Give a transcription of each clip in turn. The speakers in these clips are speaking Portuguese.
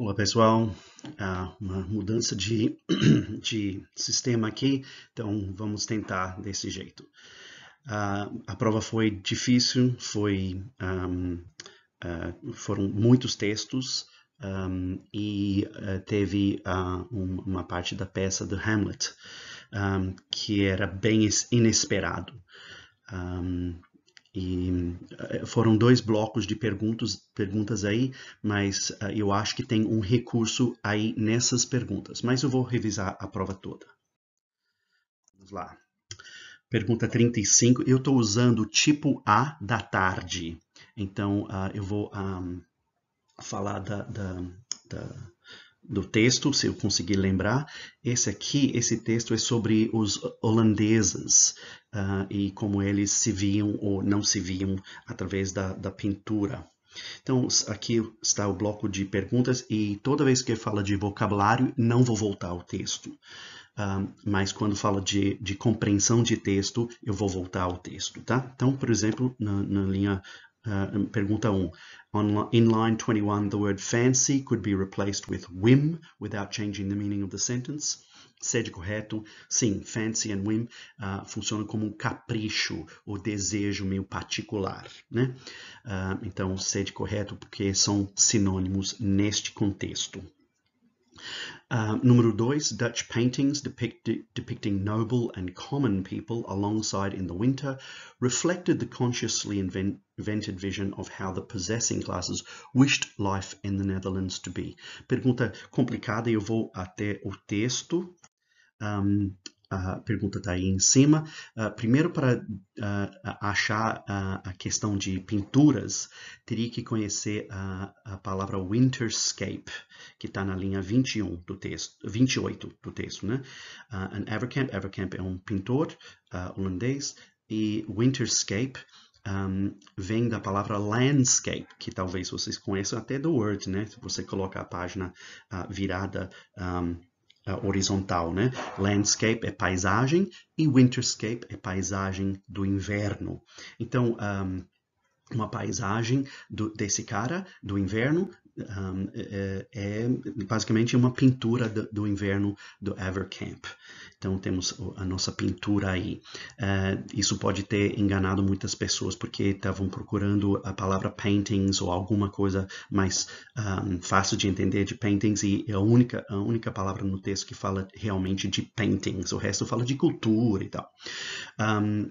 Olá pessoal, ah, uma mudança de, de sistema aqui, então vamos tentar desse jeito. Ah, a prova foi difícil, foi, um, foram muitos textos hum, um, e teve uma parte da peça do Hamlet um, que era bem inesperado. Um, e eh, foram dois blocos de perguntas, perguntas aí, mas eh, eu acho que tem um recurso aí nessas perguntas. Mas eu vou revisar a prova toda. Vamos lá. Pergunta 35. Eu estou usando o tipo A da tarde. Então, uh, eu vou um, ah, falar da, da, da do texto, se eu conseguir lembrar. Esse aqui, esse texto é sobre os holandeses uh, e como eles se viam ou não se viam através da, da pintura. Então, aqui está o bloco de perguntas e toda vez que fala de vocabulário, não vou voltar ao texto. Ah, mas quando fala de, de, compreensão de texto, eu vou voltar ao texto, tá? Então, por exemplo, na, na linha ah, pergunta 1. On, in line 21, the word fancy could be replaced with whim without changing the meaning of the sentence. Sede correto? Sim, fancy and whim uh, ah, funcionam como um capricho ou desejo meio particular. Né? Uh, então, sede correto porque são sinônimos neste contexto. Uh, número dois, Dutch paintings depict, depicting noble and common people alongside in the winter reflected the consciously invent, invented vision of how the possessing classes wished life in the Netherlands to be. Pergunta complicada, eu vou até o texto. Um, a pergunta está aí em cima. Uh, primeiro, para uh, achar uh, a questão de pinturas, teria que conhecer a, a palavra winterscape, que está na linha 21 do texto, 28 do texto, né? an Evercamp, Evercamp é um pintor holandês, e winterscape um, vem da palavra landscape, que talvez vocês conheçam até do Word, né? Se você coloca a página virada... Um, uh, horizontal, né? Landscape é paisagem e winterscape é paisagem do inverno. Então, um, uma paisagem do, desse cara do inverno um, é, é, basicamente uma pintura do, do, inverno do Evercamp. Então temos a nossa pintura aí. Uh, isso pode ter enganado muitas pessoas porque estavam procurando a palavra paintings ou alguma coisa mais um, fácil de entender de paintings e é a única, a única palavra no texto que fala realmente de paintings. O resto fala de cultura e tal. Um,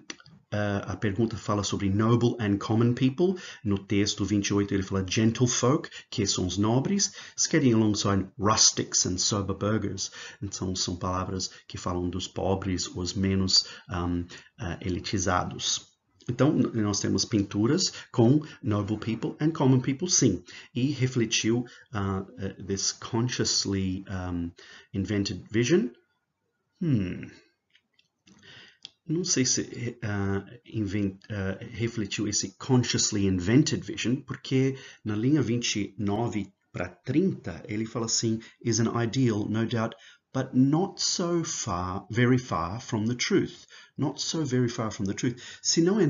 ah, a pergunta fala sobre noble and common people. No texto 28 ele fala gentlefolk, que são os nobres, skating alongside rustics and sober burghers. Então são palavras que falam dos pobres, os menos um, uh, ah, ah, elitizados. Então, nós temos pinturas com noble people and common people, sim. E refletiu uh, uh, this consciously um, invented vision. Hmm não sei se uh, invent, uh, refletiu esse consciously invented vision, porque na linha 29 para 30 ele fala assim: is an ideal, no doubt, but not so far, very far from the truth. Not so very far from the truth. Se não é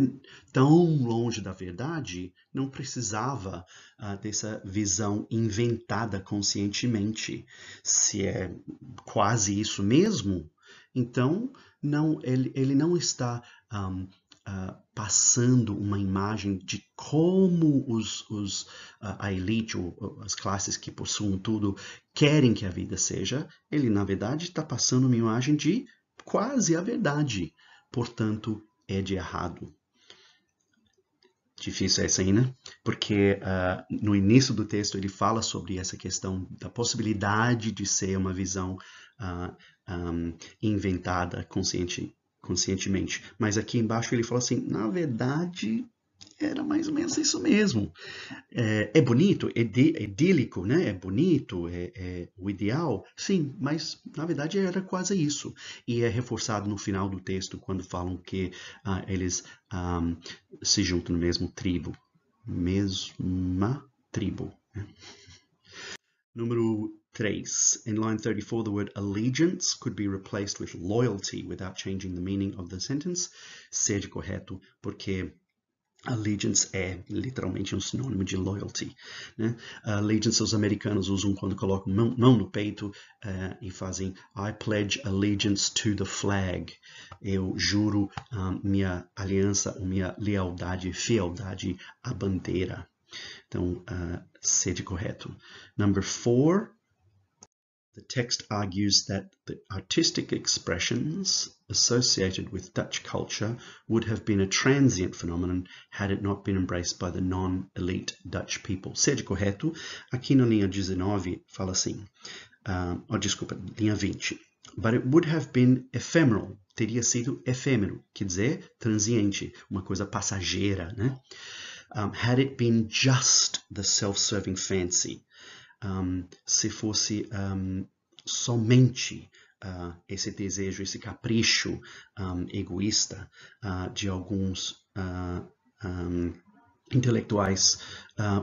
tão longe da verdade, não precisava uh, dessa visão inventada conscientemente. Se é quase isso mesmo, então não ele, ele não está um, uh, ah, passando uma imagem de como os, os uh, a elite ou as classes que possuem tudo querem que a vida seja. Ele na verdade está passando uma imagem de quase a verdade. Portanto, é de errado difícil essa aí, né? Porque uh, no início do texto ele fala sobre essa questão da possibilidade de ser uma visão uh, ah, um, ah, inventada consciente, conscientemente. Mas aqui embaixo ele fala assim: na verdade, era mais ou menos isso mesmo. É, é bonito, é, é idílico, né? É bonito, é, é, o ideal, sim, mas na verdade era quase isso. E é reforçado no final do texto quando falam que ah, eles ah, se juntam no mesmo tribo. Mesma tribo. Né? Número 3. In line 34, the word allegiance could be replaced with loyalty without changing the meaning of the sentence. Seja correto, porque Allegiance é literalmente um sinônimo de loyalty. Né? Allegiance os americanos usam quando colocam mão, mão no peito uh, e fazem I pledge allegiance to the flag. Eu juro um, minha aliança, minha lealdade, fealdade à bandeira. Então, uh, sede correto. Number four, the text argues that the artistic expressions associated with Dutch culture would have been a transient phenomenon had it not been embraced by the non-elite Dutch people. Seja correto, aqui na linha 19 fala assim, uh, oh, desculpa, linha 20. But it would have been ephemeral, teria sido efêmero, quer dizer, transiente, uma coisa passageira, né? Um, had it been just the self-serving fancy, um, se fosse um, somente uh, esse desejo, esse capricho um, ah, egoísta uh, de alguns uh, um, intelectuais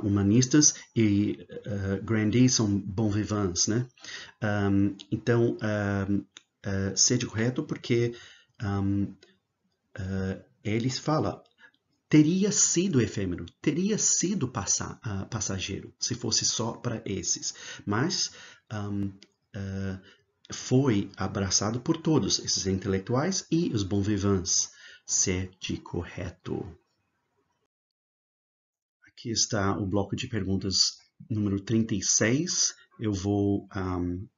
humanistas e uh, Grandi são bon vivants, né? Um, então, seja correto porque eles falam teria sido efêmero, teria sido passa, passageiro, se fosse só para esses. Mas um, uh, foi abraçado por todos esses intelectuais e os bons vivants. Sete correto. Aqui está o bloco de perguntas número 36. Eu vou um,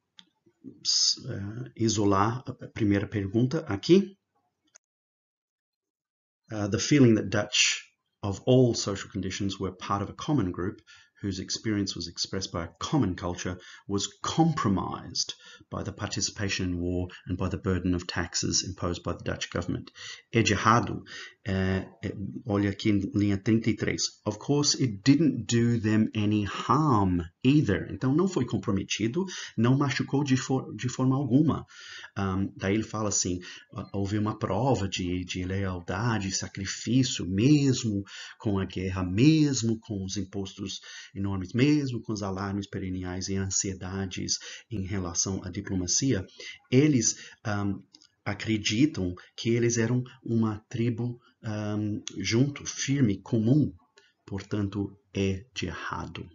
eh, isolar a primeira pergunta aqui. Uh, the feeling that Dutch of all social conditions were part of a common group whose experience was expressed by a common culture, was compromised by the participation in war and by the burden of taxes imposed by the Dutch government. É de errado. Uh, olha aqui em linha 33. Of course, it didn't do them any harm either. Então, não foi comprometido, não machucou de, for de forma alguma. Um, daí ele fala assim, ah, houve uma prova de, de lealdade, sacrifício, mesmo com a guerra, mesmo com os impostos enormes, mesmo com os alarmes pereniais e ansiedades em relação à diplomacia, eles um, acreditam que eles eram uma tribo um, junto, firme, comum, portanto é de errado.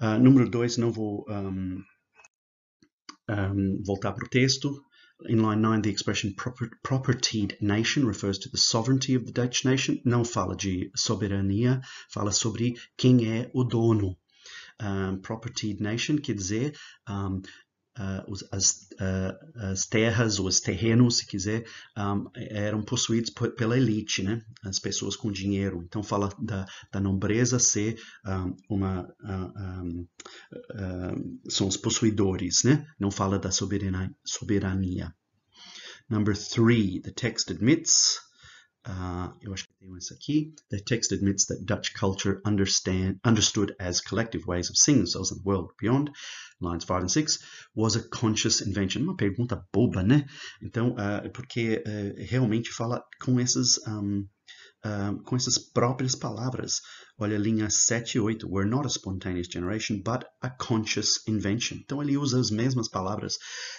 Uh, número dois, não vou um, um, voltar para o texto, in line 9, the expression proper, propertied nation refers to the sovereignty of the Dutch nation. Não fala de soberania, fala sobre quem é o dono. Um, propertied nation quer dizer um, Ah, as, ah, as, terras ou os terrenos, se quiser, um, ah, eram possuídos pela elite, né? as pessoas com dinheiro. Então, fala da, da nobreza ser um, uma. Um, são os possuidores, né? não fala da soberania. soberania. Number three, the text admits. Uh, eu acho Nuance aqui. The text admits that Dutch culture understand, understood as collective ways of seeing themselves and the world beyond, lines 5 and 6, was a conscious invention. Uma pergunta boba, né? Então, uh, porque uh, realmente fala com essas... Um, Ah, com essas próprias palavras. Olha a linha 7 e 8. We're not a spontaneous generation, but a conscious invention. Então ele usa as mesmas palavras.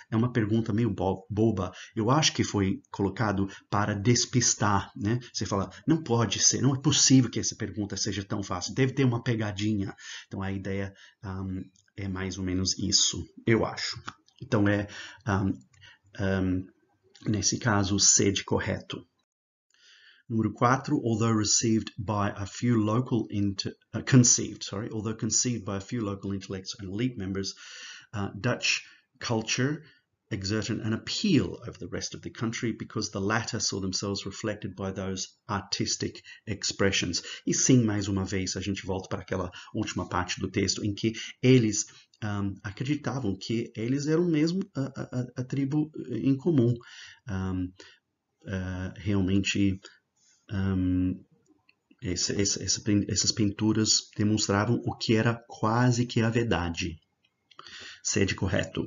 É uma pergunta meio bo boba. Eu acho que foi colocado para despistar. Né? Você fala, não pode ser, não é possível que essa pergunta seja tão fácil. Deve ter uma pegadinha. Então a ideia um, é mais ou menos isso, eu acho. Então é, um, um, nesse caso, sede correto. Número 4, although received by a few local uh, conceived, sorry, although conceived by a few local intellects and elite members, uh, Dutch culture exerted an appeal over the rest of the country because the latter saw themselves reflected by those artistic expressions. E sim, mais uma vez, a gente volta para aquela última parte do texto em que eles um, acreditavam que eles eram mesmo a, a, a tribo em comum. Um, uh, realmente um, esse, esse, essas pinturas demonstravam o que era quase que a verdade. Sede correto.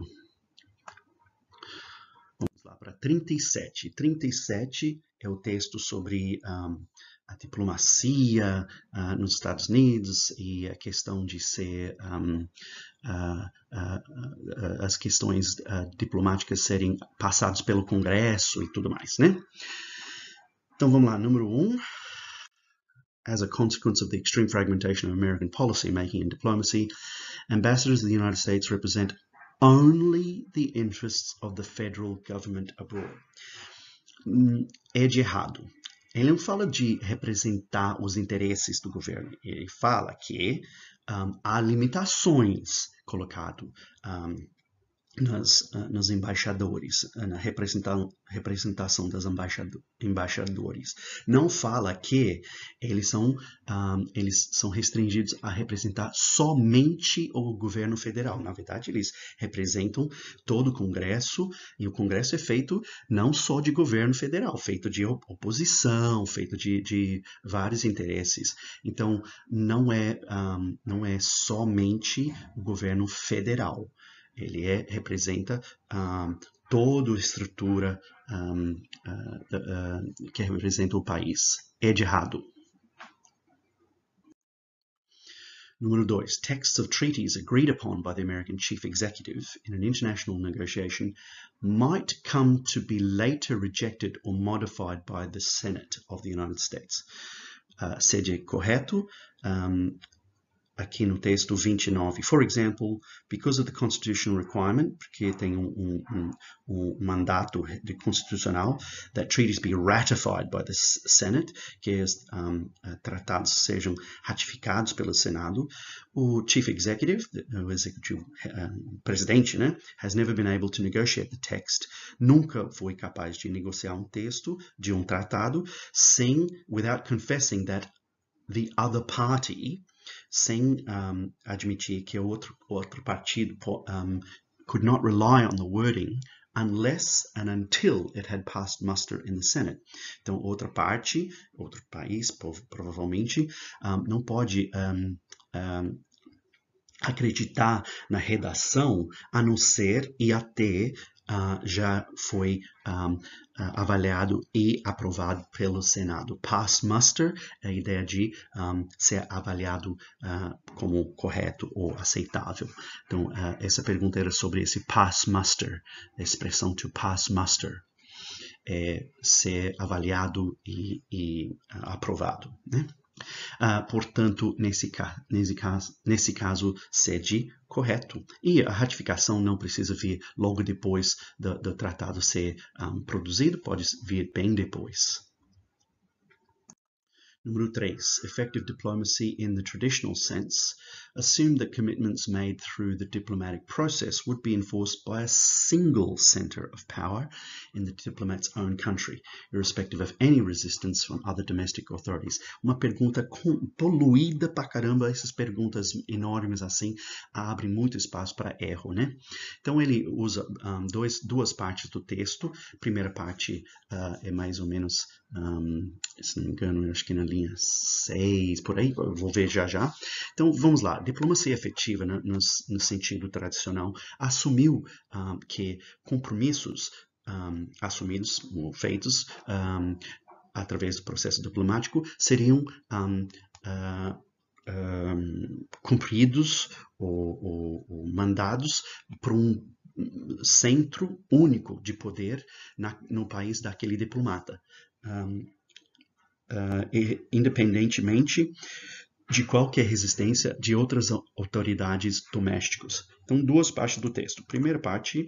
Vamos lá para 37. 37 é o texto sobre um, a diplomacia uh, nos Estados Unidos e a questão de ser um, uh, uh, as questões ah, diplomáticas serem passadas pelo Congresso e tudo mais, né? Então vamos lá, número 1. Um. As a consequence of the extreme fragmentation of American policy making and diplomacy, ambassadors of the United States represent only the interests of the federal government abroad. Hum, é de errado. Ele não fala de representar os interesses do governo. Ele fala que um, há limitações colocado um, ah, nas, embaixadores, ah, na representação, representação das embaixadores. Não fala que eles são, um, ah, eles são restringidos a representar somente o governo federal. Na verdade, eles representam todo o Congresso, e o Congresso é feito não só de governo federal, feito de oposição, feito de, de vários interesses. Então, não é, um, não é somente o governo federal. ele é, representa ah, toda a estrutura ah, ah, ah, que representa o país. É de errado. Número 2. Texts of treaties agreed upon by the American chief executive in an international negotiation might come to be later rejected or modified by the Senate of the United States. Uh, seja correto um, aqui no texto 29. For example, because of the constitutional requirement, porque tem um, um, um, um mandato constitucional, that treaties be ratified by the Senate, que os é, eh, tratados sejam ratificados pelo Senado, o Chief Executive, eh, o executivo, eh, presidente, né, has never been able to negotiate the text, nunca foi capaz de negociar um texto de um tratado, sem, without confessing that the other party, sem um, admitir que outro, outro partido um, could not rely on the wording unless and until it had passed muster in the Senate. Então, outra parte, outro país, provavelmente, um, não pode acreditar na redação a não ser e até ah, já foi um, ah, ah, avaliado e aprovado pelo Senado. Pass muster é a ideia de um, ser avaliado uh, como correto ou aceitável. Então, uh, essa pergunta era sobre esse pass muster, a expressão to pass muster. É ser avaliado e, e aprovado. Né? Ah, portanto, nesse, ca nesse, caso, nesse caso, sede correto. E a ratificação não precisa vir logo depois do, do tratado ser um, ah, produzido, pode vir bem depois. Número 3. Effective diplomacy in the traditional sense assumed that commitments made through the diplomatic process would be enforced by a single center of power in the diplomat's own country, irrespective of any resistance from other domestic authorities. Uma pergunta poluída pra caramba, essas perguntas enormes assim abrem muito espaço para erro, né? Então ele usa um, dois, duas partes do texto. A primeira parte uh, é mais ou menos, um, se não me engano, acho que na linha 6, por aí, eu vou ver já já. Então vamos lá diplomacia efetiva, no, né, no, no sentido tradicional, assumiu um, ah, que compromissos um, ah, assumidos ou feitos um, ah, através do processo diplomático seriam uh, cumpridos ou, ou, ou mandados por um centro único de poder na, no país daquele diplomata. Um, uh, e, independentemente de qualquer resistência de outras autoridades domésticos. Então, duas partes do texto. primeira parte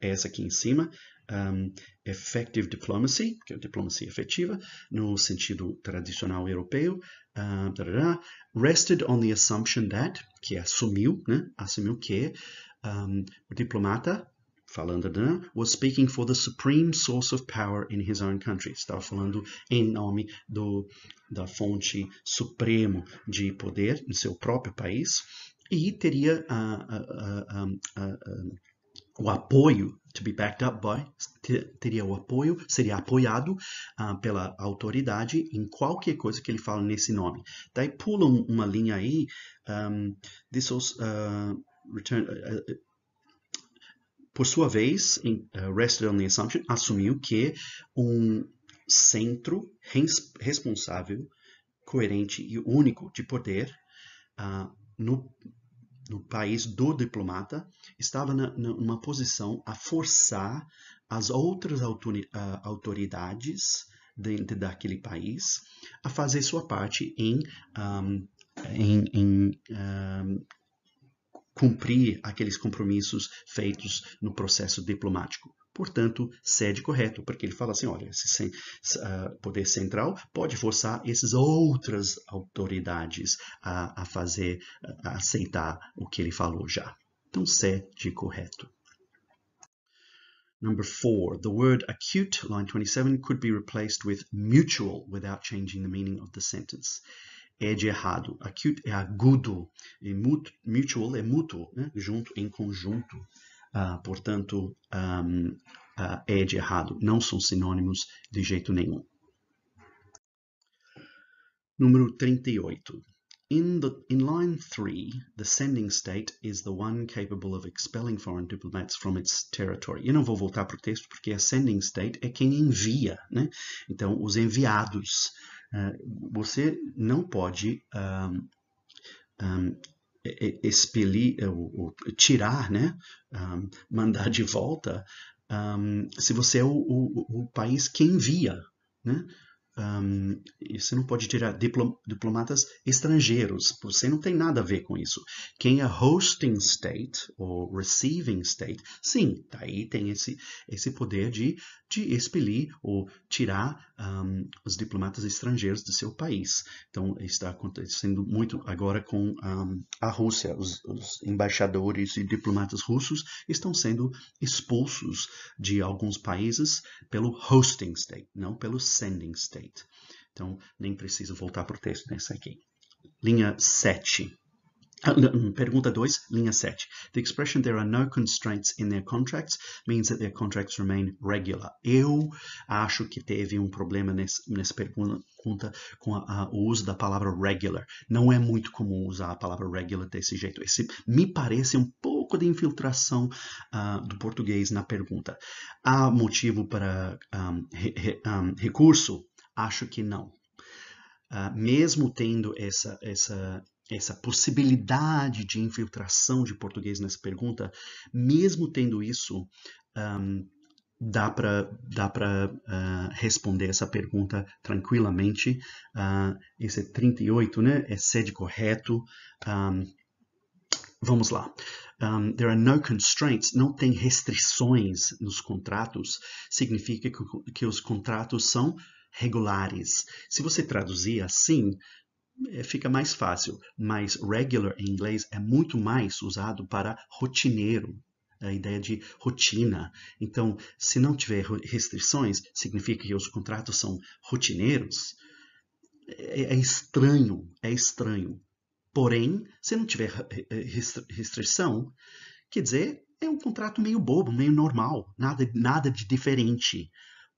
é essa aqui em cima, um, effective diplomacy, que é diplomacia efetiva, no sentido tradicional europeu, uh, tarará, rested on the assumption that, que é assumiu, né, assumiu que um, o diplomata falando né, was speaking for the supreme source of power in his own country. Estava falando em nome do, da fonte supremo de poder no seu próprio país e teria uh, uh, uh, o apoio, to be backed up by, ter, teria o apoio, seria apoiado ah, pela autoridade em qualquer coisa que ele fala nesse nome. Daí pulam uma linha aí, um, ah, this was, ah, por sua vez, in, uh, eh, Rested on the Assumption assumiu que um centro responsável, coerente e único de poder uh, no, no, país do diplomata estava numa posição a forçar as outras uh, autoridades dentro daquele país a fazer sua parte em, um, ah, em, em um, cumprir aqueles compromissos feitos no processo diplomático. Portanto, sede correto, porque ele fala assim: olha, esse uh, poder central pode forçar essas outras autoridades a, a fazer, a aceitar o que ele falou já. Então, sede correto. Number four, the word acute, line 27, could be replaced with mutual without changing the meaning of the sentence é de errado. Acute é agudo. E mutual é mútuo, né? junto, em conjunto. Uh, portanto, um, uh, ah, é de errado. Não são sinônimos de jeito nenhum. Número 38. In, the, in line 3, the sending state is the one capable of expelling foreign diplomats from its territory. Eu não vou voltar para o texto porque a sending state é quem envia, né? Então, os enviados ah, você não pode um, um, expelir, ou, é, ou, tirar, né? Um, mandar de volta, se você é o, o, o país que envia. Né? Um, você não pode tirar diplomatas estrangeiros, você não tem nada a ver com isso. Quem é hosting state ou receiving state, sim, daí tá tem esse, esse poder de, de expelir ou tirar um, os diplomatas estrangeiros do seu país. Então, está acontecendo muito agora com um, a Rússia. Os, os embaixadores e diplomatas russos estão sendo expulsos de alguns países pelo hosting state, não pelo sending state state. Então, nem preciso voltar para o texto nessa né? aqui. Linha 7. Ah, hum, pergunta 2, linha 7. The expression there are no constraints in their contracts means that their contracts remain regular. Eu acho que teve um problema nesse, nessa pergunta com a, a, o uso da palavra regular. Não é muito comum usar a palavra regular desse jeito. Esse me parece um pouco de infiltração uh, do português na pergunta. Há motivo para um, ah, re, um, recurso Acho que não. Uh, mesmo tendo essa, essa, essa possibilidade de infiltração de português nessa pergunta, mesmo tendo isso, um, dá para dá uh, responder essa pergunta tranquilamente. Uh, ah, esse é 38, né? É sede correto. Um, vamos lá. Um, there are no constraints, não tem restrições nos contratos, significa que, que os contratos são regulares. Se você traduzir assim, é, fica mais fácil, mas regular em inglês é muito mais usado para rotineiro, a ideia de rotina. Então, se não tiver restrições, significa que os contratos são rotineiros. É, é estranho, é estranho. Porém, se não tiver eh, eh, restrição, quer dizer, é um contrato meio bobo, meio normal, nada, nada de diferente.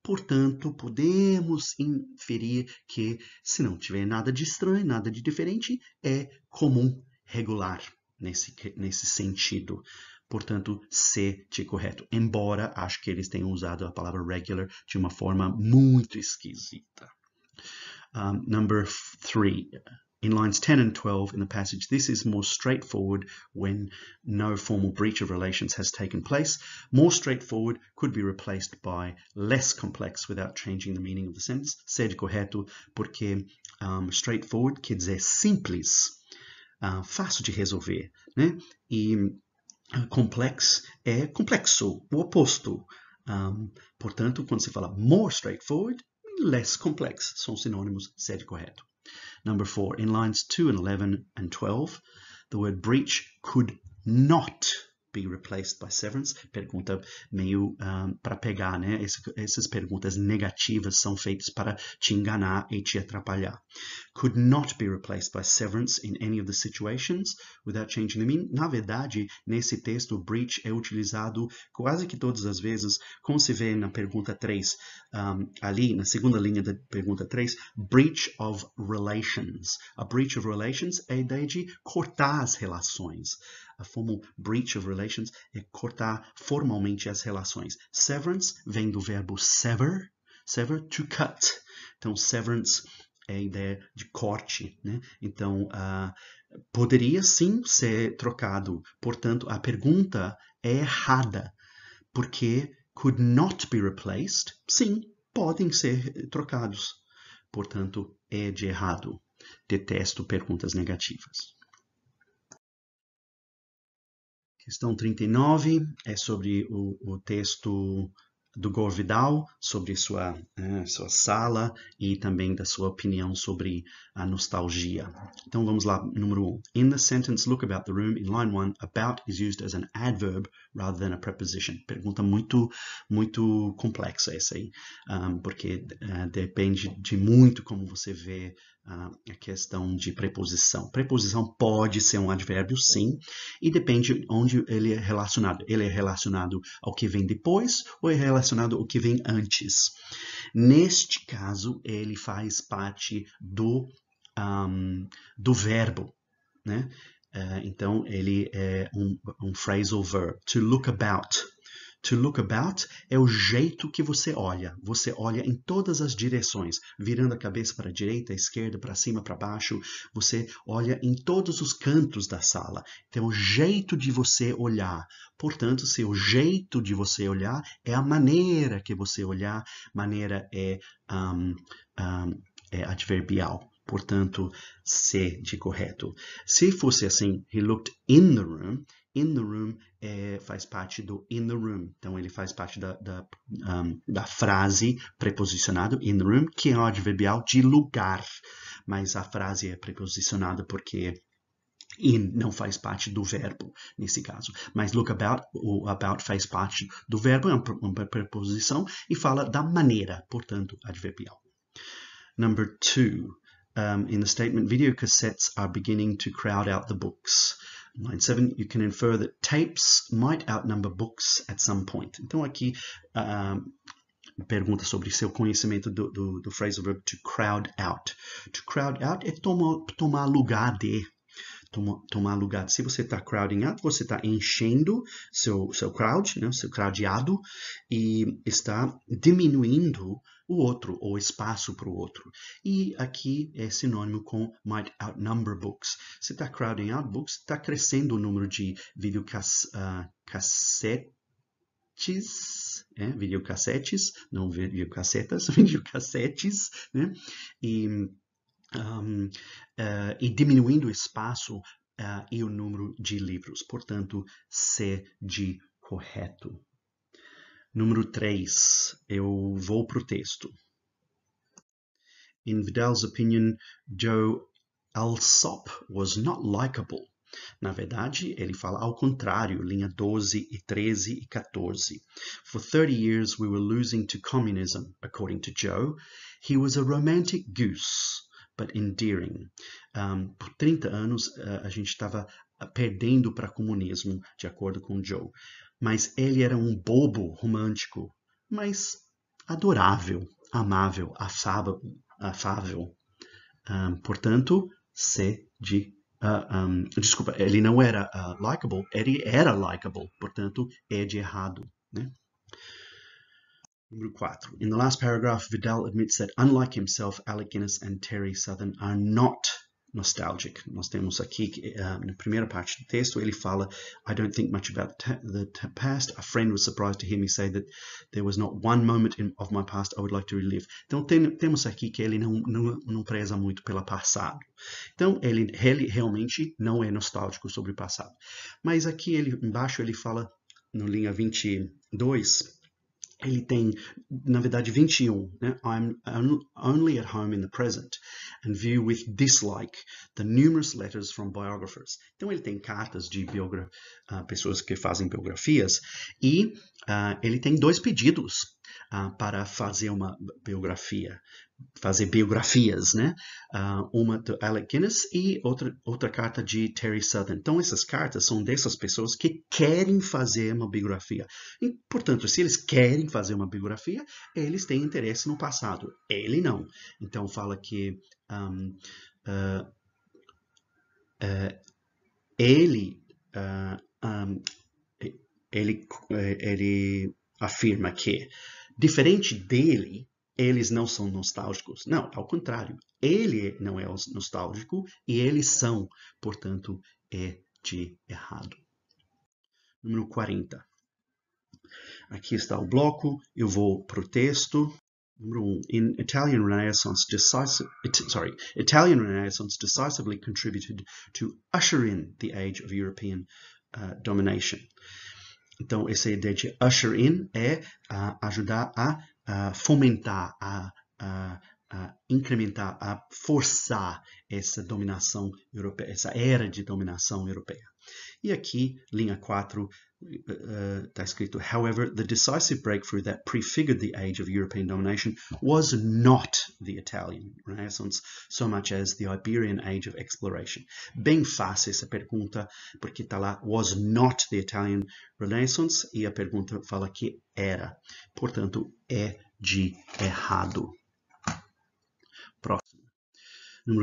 Portanto, podemos inferir que, se não tiver nada de estranho, nada de diferente, é comum, regular, nesse, nesse sentido. Portanto, C de correto. Embora acho que eles tenham usado a palavra regular de uma forma muito esquisita. Um, ah, number three. In lines 10 and 12 in the passage, this is more straightforward when no formal breach of relations has taken place. More straightforward could be replaced by less complex without changing the meaning of the sentence. Ser correto porque um, straightforward quer dizer simples, uh, fácil de resolver, né? E uh, complex é complexo, o oposto. Um, portanto, quando se fala more straightforward, less complex são sinônimos ser correto. Number four, in lines 2 and 11 and 12, the word breach could not be replaced by severance? Pergunta meio um, ah, para pegar, né? Esse, essas perguntas negativas são feitas para te enganar e te atrapalhar. Could not be replaced by severance in any of the situations without changing the meaning. Na verdade, nesse texto, breach é utilizado quase que todas as vezes, como se vê na pergunta 3, um, ah, ali na segunda linha da pergunta 3, breach of relations. A breach of relations é a ideia de cortar as relações. A formal breach of relations é cortar formalmente as relações. Severance vem do verbo sever, sever to cut. Então, severance é a ideia de corte, né? Então, uh, poderia sim ser trocado. Portanto, a pergunta é errada, porque could not be replaced, sim, podem ser trocados. Portanto, é de errado. Detesto perguntas negativas. Questão 39 é sobre o, o texto do Gore Vidal, sobre sua, né, sua sala e também da sua opinião sobre a nostalgia. Então vamos lá, número 1. Um. In the sentence Look About the Room, in line 1, about is used as an adverb rather than a preposition. Pergunta muito, muito complexa essa aí, um, ah, porque uh, depende de muito como você vê a questão de preposição. Preposição pode ser um advérbio, sim, e depende onde ele é relacionado. Ele é relacionado ao que vem depois ou é relacionado ao que vem antes. Neste caso, ele faz parte do, um, do verbo. Né? Uh, então, ele é um, um phrasal verb. To look about To look about é o jeito que você olha. Você olha em todas as direções, virando a cabeça para a direita, a esquerda, para cima, para baixo. Você olha em todos os cantos da sala. Então, é o jeito de você olhar. Portanto, se o jeito de você olhar é a maneira que você olhar, maneira é, um, um, é adverbial. Portanto, C de correto. Se fosse assim, he looked in the room. In the room é, faz parte do in the room. Então, ele faz parte da, da, um, da frase preposicionado in the room, que é o adverbial de lugar. Mas a frase é preposicionada porque in não faz parte do verbo nesse caso, mas look about ou about faz parte do verbo, é uma preposição e fala da maneira, portanto, adverbial. Number two, um, in the statement video cassettes are beginning to crowd out the books. Line 7, you can infer that tapes might outnumber books at some point. Então aqui um, pergunta sobre seu conhecimento do, do, do, phrasal verb to crowd out. To crowd out é toma, tomar lugar de. tomar lugar. Se você está crowding out, você está enchendo seu, seu crowd, né, seu crowdado, e está diminuindo o outro, ou espaço para o outro. E aqui é sinônimo com might outnumber books. Se está crowding out books, está crescendo o número de videocassetes. Ah, cassetes, é, né? videocassetes, não videocassetas, videocassetes, né? E, um, uh, eh, e diminuindo o espaço uh, e o número de livros. Portanto, C de correto. Número 3, eu vou para o texto. In Vidal's opinion, Joe Alsop was not likable. Na verdade, ele fala ao contrário, linha 12 e 13 e 14. For 30 years we were losing to communism, according to Joe. He was a romantic goose, but endearing. Um, por 30 anos uh, a gente estava eh, perdendo para comunismo, de acordo com Joe mas ele era um bobo romântico, mas adorável, amável, afável. afável. Um, portanto, C de. Uh, um, desculpa, ele não era uh, likable, ele era likable, portanto, é de errado. Né? Número 4. In the last paragraph, Vidal admits that, unlike himself, Alec Guinness and Terry Southern are not nostalgic. Nós temos aqui, uh, na primeira parte do texto, ele fala, I don't think much about the past. A friend was surprised to hear me say that there was not one moment in, of my past I would like to relive. Então, tem, temos aqui que ele não, não, não preza muito pelo passado. Então, ele, ele realmente não é nostálgico sobre o passado. Mas aqui, ele, embaixo, ele fala, no linha 22, ele tem, na verdade, 21. Né? I'm only at home in the present and view with dislike the numerous letters from biographers. Então, ele tem cartas de uh, pessoas que fazem biografias e uh, ele tem dois pedidos ah, para fazer uma biografia, fazer biografias, né? Ah, uma do Alec Guinness e outra, outra carta de Terry Southern. Então, essas cartas são dessas pessoas que querem fazer uma biografia. E, portanto, se eles querem fazer uma biografia, eles têm interesse no passado. Ele não. Então, fala que. Um, uh, uh, ele, uh, ah, um, ele, ele afirma que Diferente dele, eles não são nostálgicos. Não, ao contrário. Ele não é nostálgico e eles são. Portanto, é de errado. Número 40. Aqui está o bloco. Eu vou para o texto. Número 1. In Italian Renaissance, decisive, sorry, Italian Renaissance decisively contributed to usher in the age of European uh, domination. Então, essa ideia de usher in é ajudar a fomentar, a, a, a, incrementar, a forçar essa dominação europeia, essa era de dominação europeia. E aqui, linha 4, está uh, escrito: However, the decisive breakthrough that prefigured the age of European domination was not the Italian Renaissance so much as the Iberian age of exploration. Bem fácil essa pergunta, porque está lá: was not the Italian Renaissance, e a pergunta fala que era. Portanto, é de errado.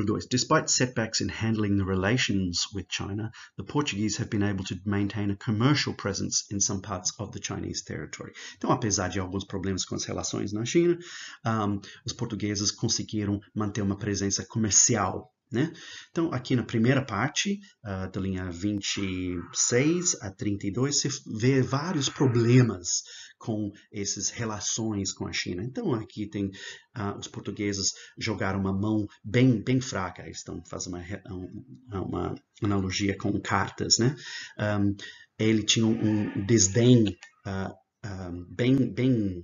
dois. Despite setbacks in handling the relations with China, the Portuguese have been able to maintain a commercial presence in some parts of the Chinese territory. Então, apesar de alguns problemas com as relações na China, um, os portugueses conseguiram manter uma presença comercial Né? Então, aqui na primeira parte, uh, da linha 26 a 32, você vê vários problemas com essas relações com a China. Então, aqui tem uh, os portugueses jogaram uma mão bem, bem fraca. Eles estão fazendo uma, ah, uma analogia com cartas. Né? Um, ele tinha um desdém uh, um, bem, bem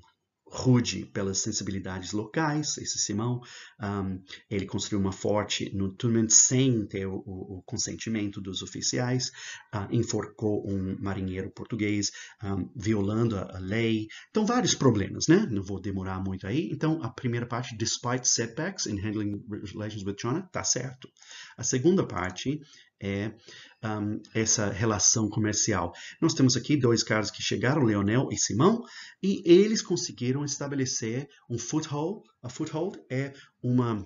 rude pelas sensibilidades locais, esse Simão. Um, ele construiu uma forte no Tumen sem ter o, o, consentimento dos oficiais, uh, enforcou um marinheiro português, um, violando a, a, lei. Então, vários problemas, né? Não vou demorar muito aí. Então, a primeira parte, despite setbacks in handling relations with China, tá certo. A segunda parte é um, essa relação comercial. Nós temos aqui dois caras que chegaram, Leonel e Simão, e eles conseguiram estabelecer um foothold. A foothold é uma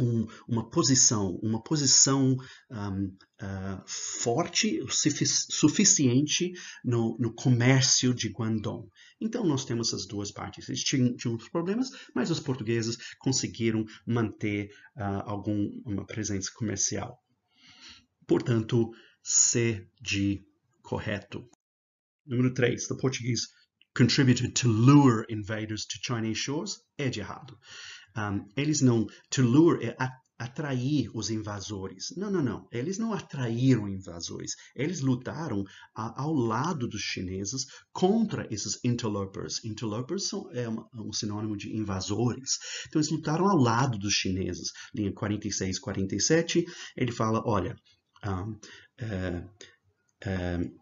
um, uma posição, uma posição um, uh, ah, forte, sufic suficiente no, no, comércio de Guangdong. Então, nós temos as duas partes. Eles tinham, tinham problemas, mas os portugueses conseguiram manter uh, ah, alguma presença comercial. Portanto, C de correto. Número 3. The Portuguese contributed to lure invaders to Chinese shores é de errado. Um, eles não. To lure é atrair os invasores. Não, não, não. Eles não atraíram invasores. Eles lutaram a, ao lado dos chineses contra esses interlopers. Interlopers são, é um sinônimo de invasores. Então, eles lutaram ao lado dos chineses. Linha 46, 47, ele fala, olha, eh, eh, um, uh, uh,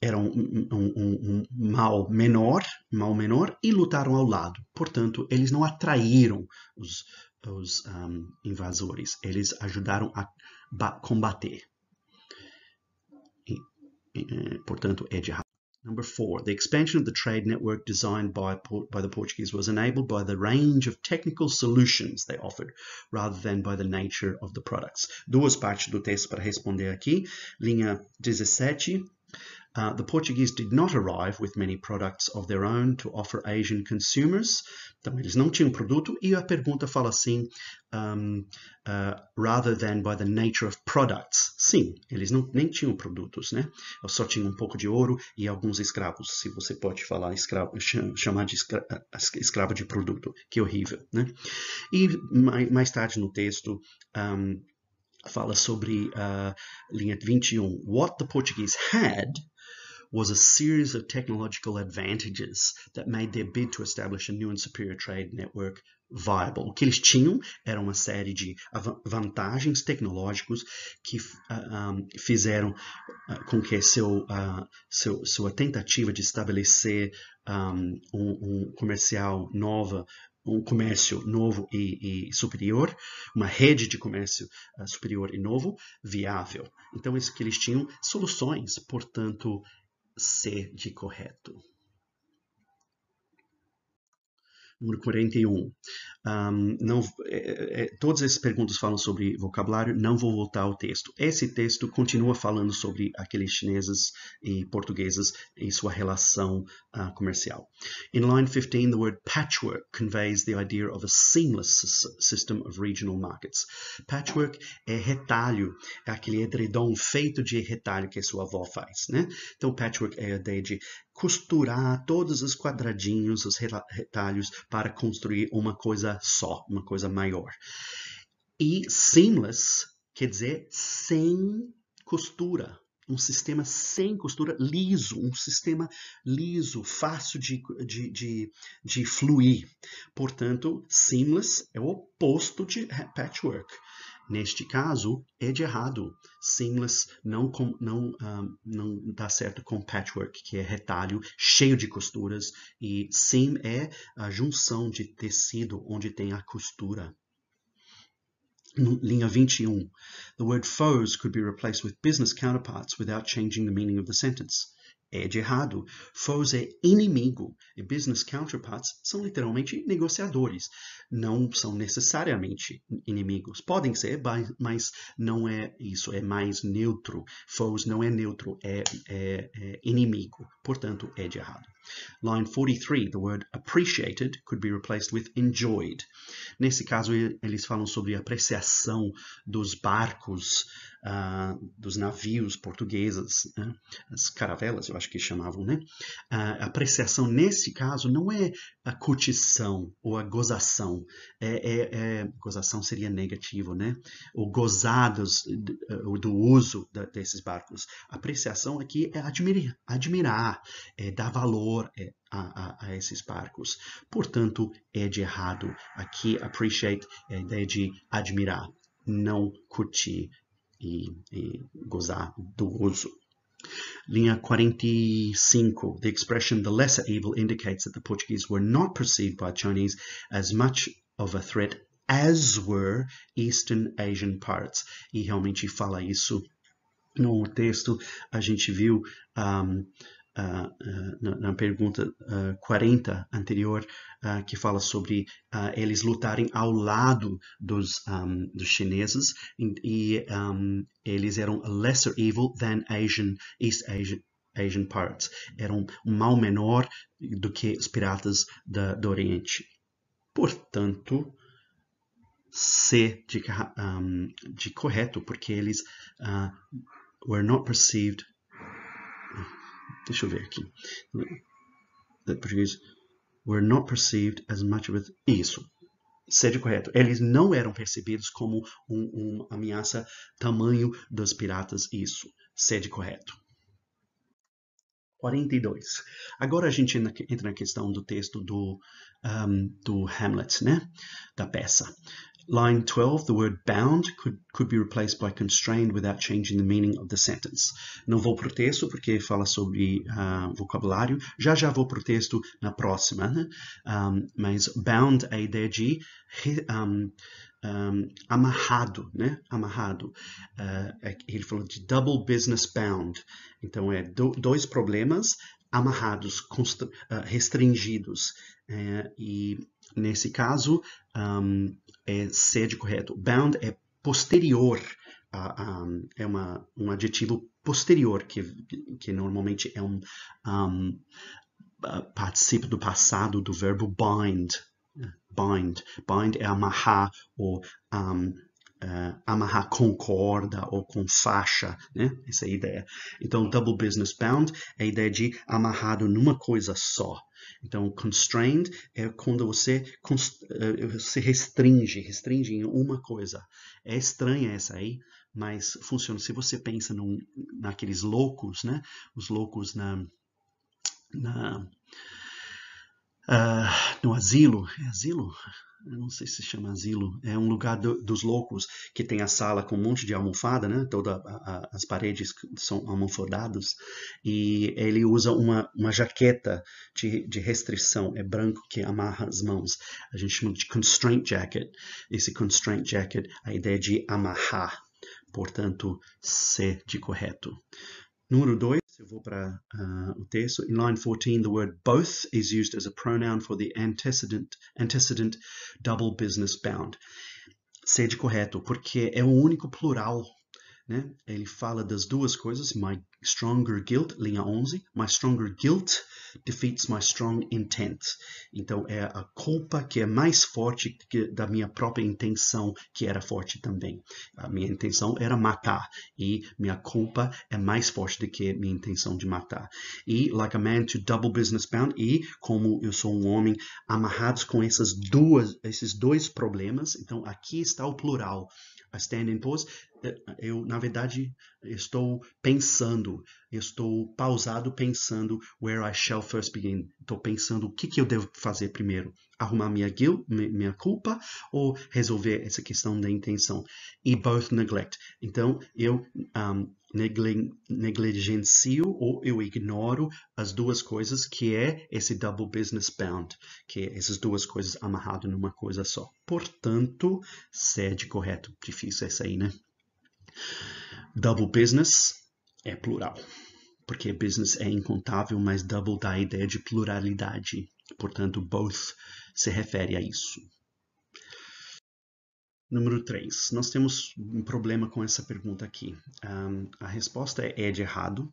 era um, um, um, mal menor, mal menor e lutaram ao lado. Portanto, eles não atraíram os, os invasores, eles ajudaram a combater. E, e, eh, portanto, é de Number four, the expansion of the trade network designed by, by the Portuguese was enabled by the range of technical solutions they offered rather than by the nature of the products. Duas partes do texto para responder aqui. Linha 17, Uh, the Portuguese did not arrive with many products of their own to offer Asian consumers. Então, eles não tinham produto. E a pergunta fala assim, um, uh, rather than by the nature of products. Sim, eles não, nem tinham produtos, né? Eu só tinham um pouco de ouro e alguns escravos, se você pode falar escravo, chamar de escra, uh, escravo de produto. Que horrível, né? E mais, mais tarde no texto... Um, fala sobre a uh, linha 21. What the Portuguese had was a series of technological advantages that made their bid to establish a new and superior trade network viable. O que eles tinham era uma série de vantagens tecnológicas que uh, ah, um, ah, fizeram uh, com que seu, uh, seu, sua tentativa de estabelecer um, um, um comercial nova um comércio novo e, e, superior, uma rede de comércio uh, superior e novo, viável. Então, isso que eles tinham, soluções, portanto, C de correto. Número 41. Um, não, é, é, é, todas essas perguntas falam sobre vocabulário, não vou voltar ao texto. Esse texto continua falando sobre aqueles chineses e portugueses e sua relação uh, comercial. In line 15, the word patchwork conveys the idea of a seamless system of regional markets. Patchwork é retalho, é aquele edredom feito de retalho que sua avó faz. Né? Então, patchwork é a ideia de costurar todos os quadradinhos, os retalhos, para construir uma coisa só, uma coisa maior. E seamless quer dizer sem costura, um sistema sem costura, liso, um sistema liso, fácil de, de, de, de fluir. Portanto, seamless é o oposto de patchwork. Neste caso, é de errado. Seamless não, com, não, um, não dá certo com patchwork, que é retalho cheio de costuras, e seam é a junção de tecido onde tem a costura. No, linha 21. The word foes could be replaced with business counterparts without changing the meaning of the sentence é de errado. Foes é inimigo e business counterparts são literalmente negociadores. Não são necessariamente inimigos. Podem ser, mas não é isso. É mais neutro. Foes não é neutro, é, é, é inimigo. Portanto, é de errado. Line 43, the word appreciated could be replaced with enjoyed. Nesse caso, eles falam sobre a apreciação dos barcos, uh, dos navios portugueses, né? as caravelas, eu acho que chamavam, né? A ah, apreciação, nesse caso, não é a curtição ou a gozação. É, é, é gozação seria negativo, né? Ou gozados do, ah, do uso da, desses barcos. apreciação aqui é, é admirar, admirar é dar valor, valor é a, a, a esses barcos. Portanto, é de errado. Aqui, appreciate é a ideia de admirar, não curtir e, e gozar do uso. Linha 45. The expression the lesser evil indicates that the Portuguese were not perceived by Chinese as much of a threat as were Eastern Asian pirates. E realmente fala isso no texto. A gente viu um, uh, na, na, pergunta uh, ah, 40 anterior, que fala sobre eles lutarem ao lado dos, um, dos chineses e, um, eles eram lesser evil than Asian, East Asian, Asian pirates. Eram um mal menor do que os piratas da, do Oriente. Portanto, C de, um, de correto, porque eles were not perceived Deixa eu ver aqui. The Portuguese were not perceived as much with... Isso. Seja correto. Eles não eram percebidos como uma um ameaça tamanho dos piratas. Isso. Sede correto. 42. Agora a gente entra na questão do texto do, um, do Hamlet, né? Da peça line 12, the word bound could, could be replaced by constrained without changing the meaning of the sentence. Não vou para o texto porque fala sobre uh, vocabulário. Já já vou para o texto na próxima. Né? Um, mas bound é a ideia de um, um, amarrado, né? Amarrado. Uh, ele falou de double business bound. Então é do, dois problemas amarrados, ah, restringidos. É, e nesse caso, um, é sede correto. Bound é posterior, a, a, é uma, um adjetivo posterior, que, que normalmente é um, um ah, participo do passado do verbo bind. Bind. Bind é amarrar ou um, uh, amarrar com corda ou com faixa, né? Essa é a ideia. Então, double business bound é a ideia de amarrado numa coisa só. Então, constrained é quando você uh, se é, restringe, restringe em uma coisa. É estranha essa aí, mas funciona. Se você pensa num, naqueles loucos, né? Os loucos na, na uh, ah, no asilo. É asilo? Eu não sei se chama asilo. É um lugar do, dos loucos que tem a sala com um monte de almofada, né? Todas as paredes são almofodadas. E ele usa uma, uma jaqueta de, de restrição. É branco que amarra as mãos. A gente chama de constraint jacket. Esse constraint jacket, a ideia é de amarrar. Portanto, C de correto. Número 2. eu vou para uh, o texto. In line 14, the word both is used as a pronoun for the antecedent, antecedent double business bound. Sede correto, porque é o único plural Né? Ele fala das duas coisas, my stronger guilt, linha 11, my stronger guilt defeats my strong intent. Então é a culpa que é mais forte que, da minha própria intenção, que era forte também. A minha intenção era matar e minha culpa é mais forte do que minha intenção de matar. E like a man to double business bound e como eu sou um homem amarrados com essas duas, esses dois problemas. Então aqui está o plural I stand in pose. É, eu, na verdade, estou pensando, estou pausado pensando where I shall first begin. Estou pensando o que, que eu devo fazer primeiro. Arrumar minha guilt, minha culpa, ou resolver essa questão da intenção. E both neglect. Então, eu um, negligencio ou eu ignoro as duas coisas que é esse double business bound, que é essas duas coisas amarradas numa coisa só. Portanto, sede é correto, difícil é essa aí, né? Double business é plural, porque business é incontável, mas double dá a ideia de pluralidade. Portanto, both se refere a isso. Número 3. Nós temos um problema com essa pergunta aqui. Um, a resposta é, é de errado.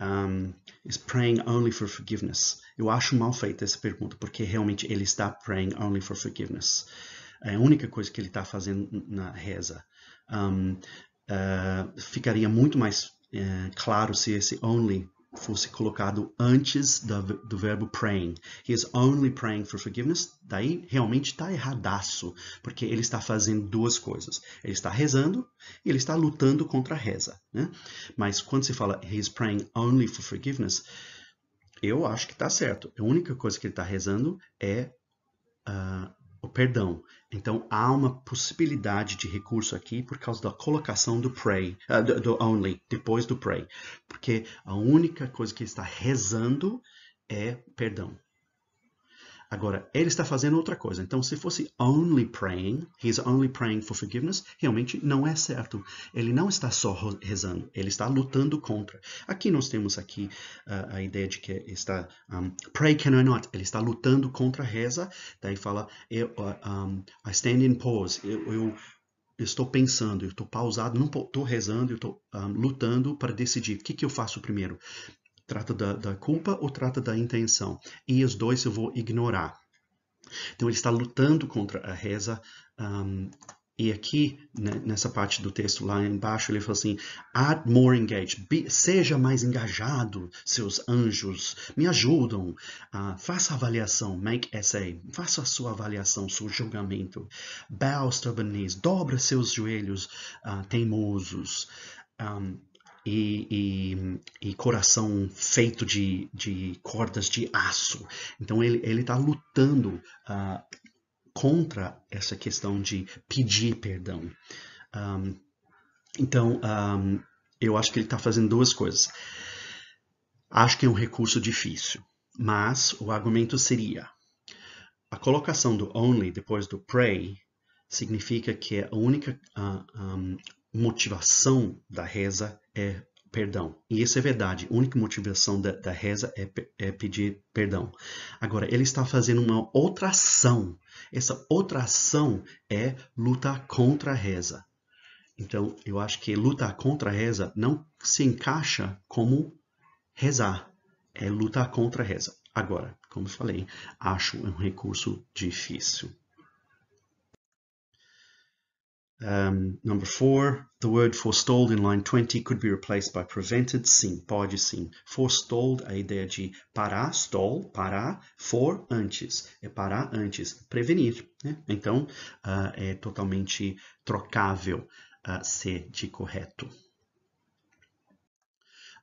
Um, is praying only for forgiveness? Eu acho mal feita essa pergunta, porque realmente ele está praying only for forgiveness. É a única coisa que ele está fazendo na reza. Um, uh, ah, ficaria muito mais uh, claro se esse only fosse colocado antes do verbo praying. He is only praying for forgiveness. Daí realmente está erradaço, porque ele está fazendo duas coisas. Ele está rezando e ele está lutando contra a reza. Né? Mas quando se fala he is praying only for forgiveness, eu acho que está certo. A única coisa que ele está rezando é uh, o perdão. Então há uma possibilidade de recurso aqui por causa da colocação do pray, uh, do, do only, depois do pray, porque a única coisa que está rezando é perdão. Agora, ele está fazendo outra coisa. Então, se fosse only praying, he's only praying for forgiveness, realmente não é certo. Ele não está só rezando, ele está lutando contra. Aqui nós temos aqui uh, a ideia de que está um, pray can I not? Ele está lutando contra a reza. Daí fala eu, uh, um, I stand in pause. eu, eu estou pensando, eu estou pausado, não estou rezando, eu estou um, ah, lutando para decidir o que, que eu faço primeiro. Trata da, da culpa ou trata da intenção? E os dois eu vou ignorar. Então ele está lutando contra a reza. Um, e aqui, né, nessa parte do texto lá embaixo, ele fala assim: Add more engaged, Be, seja mais engajado, seus anjos, me ajudam, uh, faça avaliação, make essay, faça a sua avaliação, seu julgamento. Bow stubborn knees, dobra seus joelhos uh, teimosos. Um, e, e, e coração feito de, de, cordas de aço. Então ele está lutando uh, contra essa questão de pedir perdão. Um, então um, eu acho que ele está fazendo duas coisas. Acho que é um recurso difícil, mas o argumento seria a colocação do only depois do pray significa que é a única uh, ah, um, motivação da reza é perdão. E isso é verdade. A única motivação da, da reza é, é, pedir perdão. Agora, ele está fazendo uma outra ação. Essa outra ação é lutar contra a reza. Então, eu acho que lutar contra a reza não se encaixa como rezar. É lutar contra a reza. Agora, como falei, acho um recurso difícil. Um, number four, the word forestalled in line 20 could be replaced by prevented, sim, pode sim. Forestalled, a ideia de parar, stall, parar, for, antes. É parar antes, prevenir. Né? Então, uh, é totalmente trocável uh, ser de correto.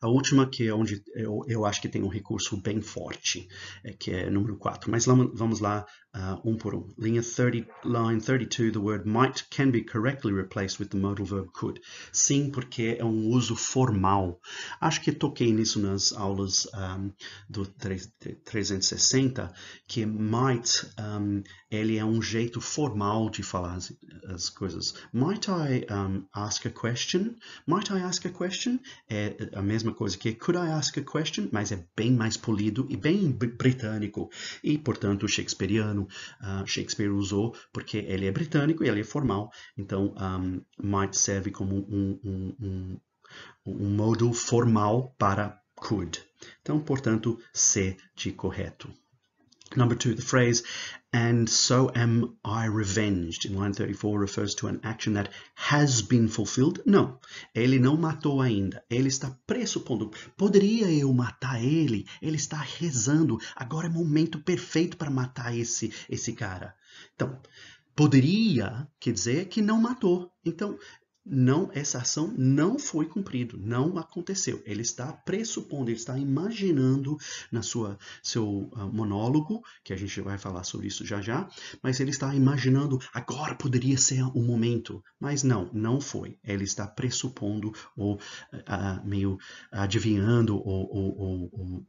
A última, que é onde eu, eu acho que tem um recurso bem forte, é, que é número 4. Mas vamos lá uh, um por um. Linha 30, line 32, the word might can be correctly replaced with the modal verb could. Sim, porque é um uso formal. Acho que toquei nisso nas aulas um, do 360, que might, um, ele é um jeito formal de falar as, as coisas. Might I um, ask a question? Might I ask a question? É a mesma coisa que could I ask a question, mas é bem mais polido e bem britânico. E, portanto, shakespeariano uh, Shakespeare usou, porque ele é britânico e ele é formal. Então, um, ah, might serve como um, um, um, um modo formal para could. Então, portanto, C de correto. Number two, the phrase, and so am I revenged, in line 34, refers to an action that has been fulfilled. Não, ele não matou ainda. Ele está pressupondo. Poderia eu matar ele? Ele está rezando. Agora é o momento perfeito para matar esse, esse cara. Então, poderia quer dizer que não matou. Então, não essa ação não foi cumprida, não aconteceu. Ele está pressupondo, ele está imaginando na sua seu ah, monólogo, que a gente vai falar sobre isso já já, mas ele está imaginando agora poderia ser o momento, mas não, não foi. Ele está pressupondo ou uh, meio adivinhando ou, ou, ou, ou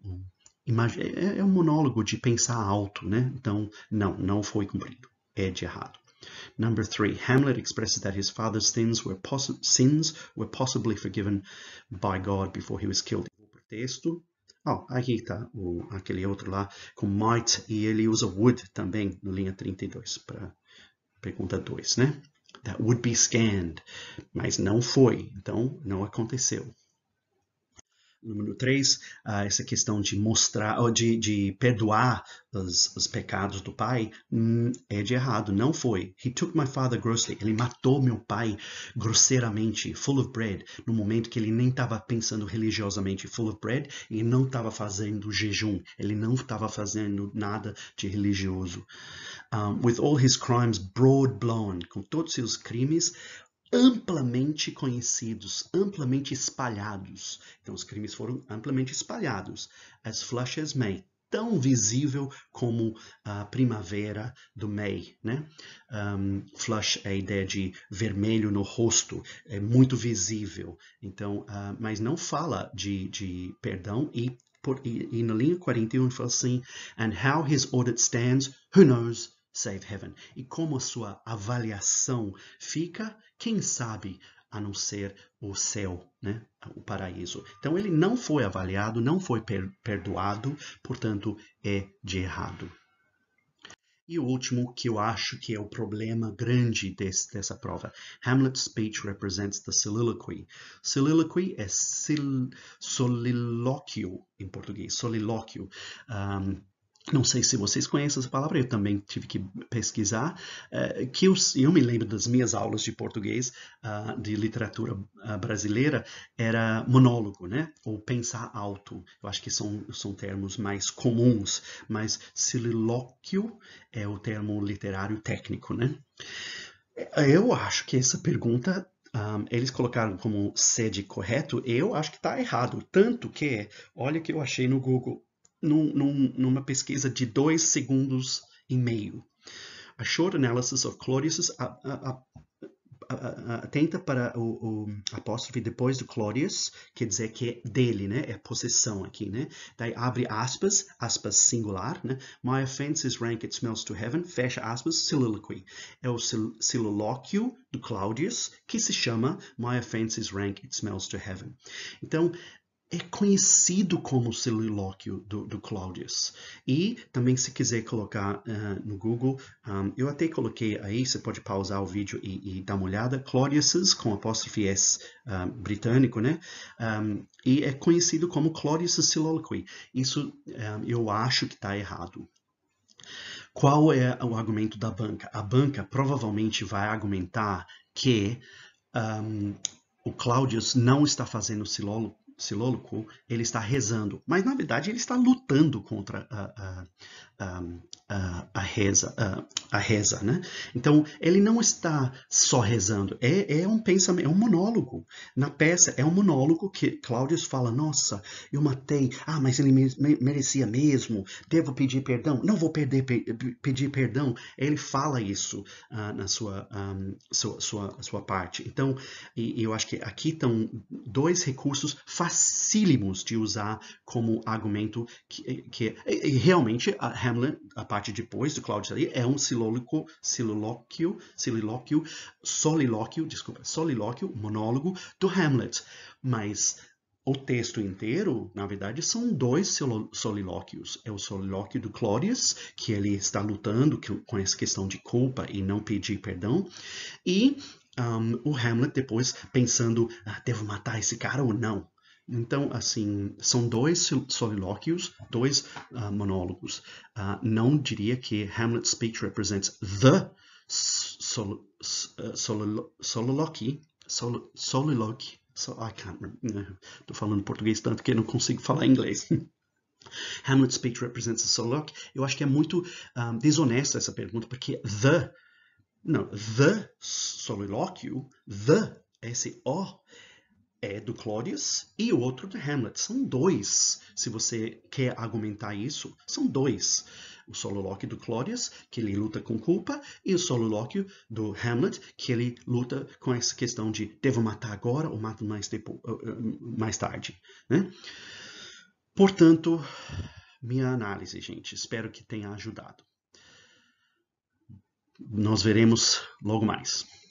imag... é, é um monólogo de pensar alto, né? Então não, não foi cumprido, é de errado. Number three, Hamlet expresses that his father's sins were, sins were possibly forgiven by God before he was killed. O pretexto, oh, aqui está aquele outro lá com might e ele usa would também na linha 32 para pergunta 2, né? That would be scanned, mas não foi, então não aconteceu número 3, ah, essa questão de mostrar, ou de, de perdoar os, os, pecados do pai, hum, é de errado, não foi. He took my father grossly. Ele matou meu pai grosseiramente, full of bread, no momento que ele nem estava pensando religiosamente, full of bread, e não estava fazendo jejum, ele não estava fazendo nada de religioso. Um, with all his crimes broad blown, com todos seus crimes, amplamente conhecidos, amplamente espalhados. Então, os crimes foram amplamente espalhados. As flushes May, tão visível como a primavera do May. Né? Um, flush é a ideia de vermelho no rosto, é muito visível. Então, uh, mas não fala de, de perdão e, por, e, e na linha 41 fala assim, and how his audit stands, who knows, save heaven. E como a sua avaliação fica, quem sabe a não ser o céu, né? o paraíso. Então ele não foi avaliado, não foi perdoado, portanto é de errado. E o último, que eu acho que é o problema grande desse, dessa prova. Hamlet's speech represents the soliloquy. Soliloquy é sil, solilóquio em português, solilóquio. Um, não sei se vocês conhecem essa palavra, eu também tive que pesquisar, é, que eu, eu me lembro das minhas aulas de português ah, de literatura ah, brasileira, era monólogo, né? Ou pensar alto. Eu acho que são, são termos mais comuns, mas sililóquio é o termo literário técnico, né? Eu acho que essa pergunta um, ah, eles colocaram como sede correto, eu acho que está errado. Tanto que, olha o que eu achei no Google num, num, numa pesquisa de dois segundos e meio. A short analysis of Claudius atenta para o, o, apóstrofe depois do Claudius, quer dizer que é dele, né? É possessão aqui, né? Daí abre aspas, aspas singular, né? My offense is rank, it smells to heaven, fecha aspas, soliloquy. É o sil silolóquio do Claudius que se chama My offense is rank, it smells to heaven. Então, é conhecido como Celilóquio do, do Claudius. E também se quiser colocar uh, no Google, um, ah, eu até coloquei aí, você pode pausar o vídeo e, e dar uma olhada, Claudius com apóstrofe S ah, britânico, né? Um, e é conhecido como Claudius Soliloquy. Isso eu acho que está errado. Qual é o argumento da banca? A banca provavelmente vai argumentar que o Claudius não está fazendo Silóloco, ele está rezando, mas na verdade ele está lutando contra a, a, a, a reza, a reza, né? Então ele não está só rezando, é, é um pensamento, é um monólogo. Na peça é um monólogo que Claudius fala: Nossa, eu matei, ah, mas ele me, me, merecia mesmo. Devo pedir perdão? Não vou perder, pe, pedir perdão. Ele fala isso uh, na sua, um, ah, sua, sua, sua parte. Então e, eu acho que aqui estão dois recursos facílimos de usar como argumento que, que, realmente a Hamlet, a parte parte depois do Cláudio Sair é um silôlogo, silolóquio, sililóquio, solilóquio, desculpa, solilóquio, monólogo do Hamlet. Mas o texto inteiro, na verdade, são dois solilóquios. É o solilóquio do Clórias, que ele está lutando com essa questão de culpa e não pedir perdão, e um, o Hamlet depois pensando, ah, devo matar esse cara ou não? Então, assim, são dois solilóquios, dois uh, monólogos. Uh, não diria que Hamlet's speech represents the sol, uh, ah, solilo, soliloquy, sol, I can't remember. Estou né, falando português tanto que não consigo falar inglês. Hamlet's speech represents the soliloquy. Eu acho que é muito um, desonesta essa pergunta, porque the, não, the solilóquio, the, esse O, é do Clórias e o outro do Hamlet. São dois, se você quer argumentar isso, são dois. O Sololóquio do Clórias, que ele luta com culpa, e o Sololóquio do Hamlet, que ele luta com essa questão de devo matar agora ou mato mais, eh, eh, mais tarde. Né? Portanto, minha análise, gente. Espero que tenha ajudado. Nós veremos logo mais.